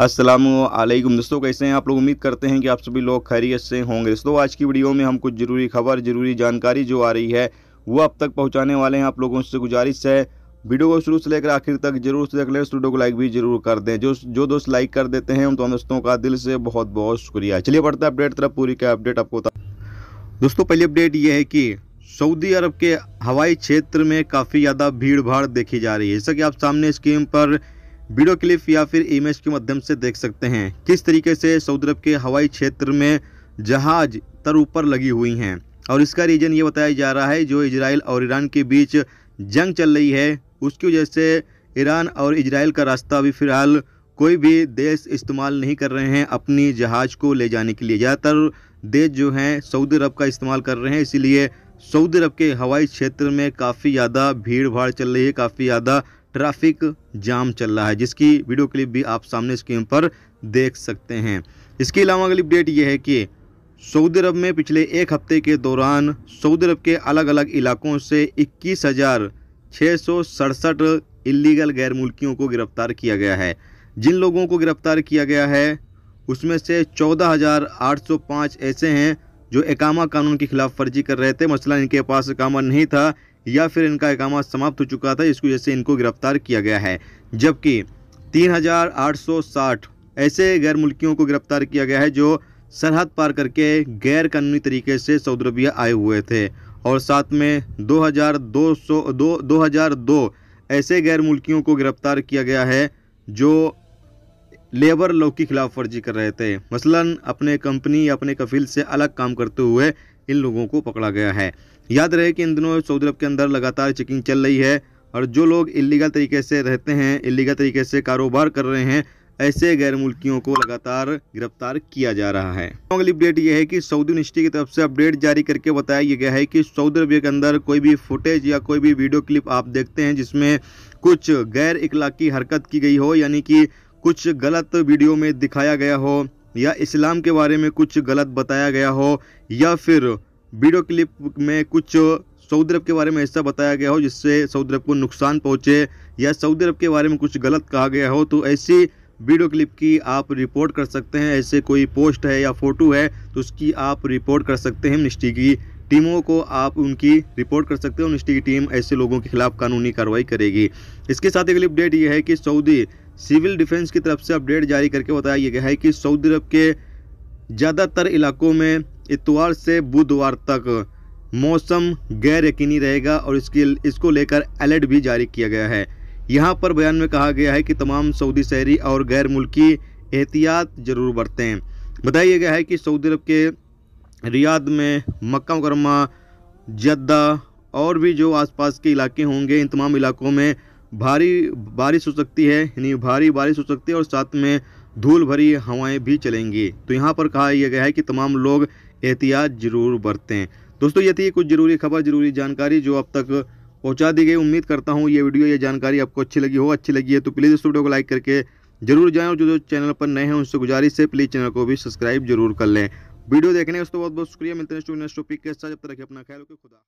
असलम दोस्तों कैसे हैं आप लोग उम्मीद करते हैं कि आप सभी लोग खैरियत से होंगे दोस्तों आज की वीडियो में हम कुछ ज़रूरी खबर ज़रूरी जानकारी जो आ रही है वो अब तक पहुंचाने वाले हैं आप लोगों से गुजारिश है वीडियो को शुरू से लेकर आखिर तक जरूर से देख लें वीडियो को लाइक भी जरूर कर दें जो जो दोस्त लाइक कर देते हैं उन तो दोस्तों का दिल से बहुत बहुत शुक्रिया चलिए बढ़ते अपडेट तरफ पूरी क्या अपडेट आपको दोस्तों पहली अपडेट ये है कि सऊदी अरब के हवाई क्षेत्र में काफ़ी ज़्यादा भीड़ भाड़ देखी जा रही है जैसा कि आप सामने स्क्रीन पर वीडियो क्लिप या फिर इमेज के माध्यम से देख सकते हैं किस तरीके से सऊदी अरब के हवाई क्षेत्र में जहाज तर ऊपर लगी हुई हैं और इसका रीज़न ये बताया जा रहा है जो इसराइल और ईरान के बीच जंग चल रही है उसकी वजह से ईरान और इसराइल का रास्ता अभी फ़िलहाल कोई भी देश इस्तेमाल नहीं कर रहे हैं अपनी जहाज़ को ले जाने के लिए ज़्यादातर देश जो हैं सऊदी अरब का इस्तेमाल कर रहे हैं इसीलिए सऊदी अरब के हवाई क्षेत्र में काफ़ी ज़्यादा भीड़ भाड़ चल रही है काफ़ी ज़्यादा ट्रैफिक जाम चल रहा है जिसकी वीडियो क्लिप भी आप सामने स्क्रीन पर देख सकते हैं इसके अलावा अगली अपडेट ये है कि सऊदी अरब में पिछले एक हफ्ते के दौरान सऊदी अरब के अलग अलग इलाकों से इक्कीस हज़ार छः सौ सड़सठ इलीगल गैर मुल्कियों को गिरफ्तार किया गया है जिन लोगों को गिरफ्तार किया गया है उसमें से 14,805 ऐसे हैं जो एकामा कानून के खिलाफ फर्जी कर रहे थे मसला इनके पास एकामा नहीं था या फिर इनका इकामा समाप्त हो चुका था जिसकी वजह से इनको गिरफ्तार किया गया है जबकि 3,860 ऐसे गैर मुल्कियों को गिरफ्तार किया गया है जो सरहद पार करके गैर कानूनी तरीके से सऊदी अरबिया आए हुए थे और साथ में 2,202 दो, दो ऐसे गैर मुल्कियों को गिरफ्तार किया गया है जो लेबर लॉ की खिलाफ वर्जी कर रहे थे मसलन अपने कंपनी या अपने कफील से अलग काम करते हुए इन लोगों को पकड़ा गया है याद रहे कि इन दिनों सऊदी अरब के अंदर लगातार चेकिंग चल रही है और जो लोग इलीगल तरीके से रहते हैं इलीगल तरीके से कारोबार कर रहे हैं ऐसे गैर मुल्कियों को लगातार गिरफ्तार किया जा रहा है अगली अपडेट यह है कि सऊदी यूनिवर्सिटी की तरफ से अपडेट जारी करके बताया गया है कि सऊदी अरबिया के अंदर कोई भी फुटेज या कोई भी वीडियो क्लिप आप देखते हैं जिसमें कुछ गैर इखलाकी हरकत की गई हो यानी कि कुछ गलत वीडियो में दिखाया गया हो या इस्लाम के बारे में कुछ गलत बताया गया हो या फिर वीडियो क्लिप में कुछ सऊदी अरब के बारे में ऐसा बताया गया हो जिससे सऊदी अरब को नुकसान पहुँचे या सऊदी अरब के बारे में कुछ गलत कहा गया हो तो ऐसी वीडियो क्लिप की आप रिपोर्ट कर सकते हैं ऐसे कोई पोस्ट है या फोटो है तो उसकी आप रिपोर्ट कर सकते हैं मिनिस्ट्री की टीमों को आप उनकी रिपोर्ट कर सकते हो मिनिस्ट्री की टीम ऐसे लोगों के खिलाफ कानूनी कार्रवाई करेगी इसके साथ अगली अपडेट ये है कि सऊदी सिविल डिफेंस की तरफ से अपडेट जारी करके बताया गया है कि सऊदी अरब के ज़्यादातर इलाकों में इतवार से बुधवार तक मौसम गैर यकीनी रहेगा और इसके इसको लेकर अलर्ट भी जारी किया गया है यहाँ पर बयान में कहा गया है कि तमाम सऊदी शहरी और गैर मुल्की एहतियात ज़रूर बरतें बताया गया है कि सऊदी अरब के रियाद में मक्का मुकरमा जद्दा और भी जो आसपास के इलाके होंगे इन तमाम इलाकों में भारी बारिश हो सकती है यानी भारी बारिश हो सकती है और साथ में धूल भरी हवाएं भी चलेंगी तो यहाँ पर कहा यह गया है कि तमाम लोग एहतियात जरूर बरतें दोस्तों ये थी कुछ ज़रूरी खबर ज़रूरी जानकारी जो अब तक पहुँचा दी गई उम्मीद करता हूँ ये वीडियो ये जानकारी आपको अच्छी लगी हो अच्छी लगी है तो प्लीज़ इस वीडियो को लाइक करके जरूर जाएँ और जो जो चैनल पर नए हैं उनसे गुजारिश है प्लीज़ चैनल को भी सब्सक्राइब जरूर कर लें वीडियो देखने का दोस्तों बहुत बहुत शुक्रिया मिलते हैं नेक्स्ट टॉपिक के साथ जब तक रखें अपना ख्याल खुदा